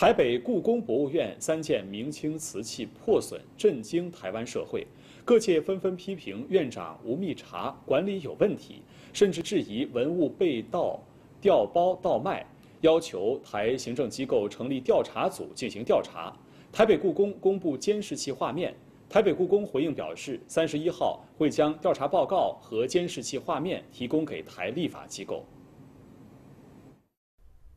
台北故宫博物院三件明清瓷器破损，震惊台湾社会，各界纷纷批评院长吴密察管理有问题，甚至质疑文物被盗、调包、倒卖，要求台行政机构成立调查组进行调查。台北故宫公布监视器画面，台北故宫回应表示，三十一号会将调查报告和监视器画面提供给台立法机构。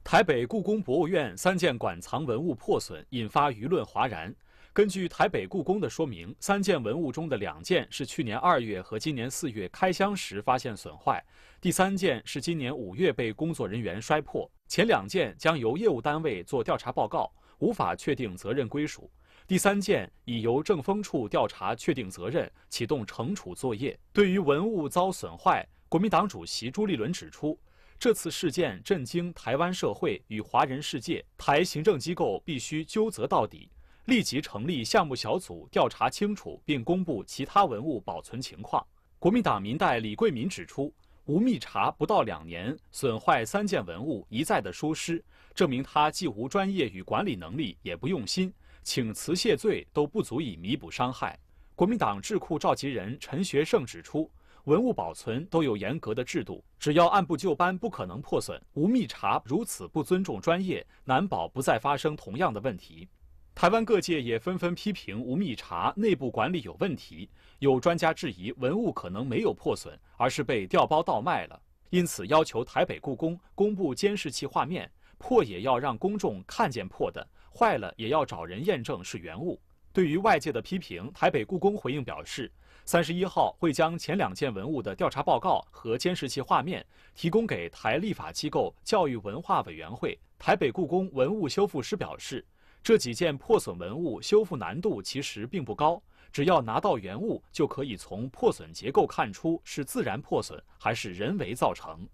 台北故宫博物院三件馆藏文物破损，引发舆论哗然。根据台北故宫的说明，三件文物中的两件是去年二月和今年四月开箱时发现损坏，第三件是今年五月被工作人员摔破。前两件将由业务单位做调查报告，无法确定责任归属。第三件已由政风处调查确定责任，启动惩处作业。对于文物遭损坏，国民党主席朱立伦指出。这次事件震惊台湾社会与华人世界，台行政机构必须究责到底，立即成立项目小组调查清楚，并公布其他文物保存情况。国民党民代李桂民指出，吴密察不到两年损坏三件文物，一再的疏失，证明他既无专业与管理能力，也不用心，请辞谢罪都不足以弥补伤害。国民党智库召集人陈学胜指出。文物保存都有严格的制度，只要按部就班，不可能破损。吴密察如此不尊重专业，难保不再发生同样的问题。台湾各界也纷纷批评吴密察内部管理有问题，有专家质疑文物可能没有破损，而是被调包倒卖了。因此要求台北故宫公布监视器画面，破也要让公众看见破的，坏了也要找人验证是原物。对于外界的批评，台北故宫回应表示。三十一号会将前两件文物的调查报告和监视器画面提供给台立法机构教育文化委员会。台北故宫文物修复师表示，这几件破损文物修复难度其实并不高，只要拿到原物，就可以从破损结构看出是自然破损还是人为造成。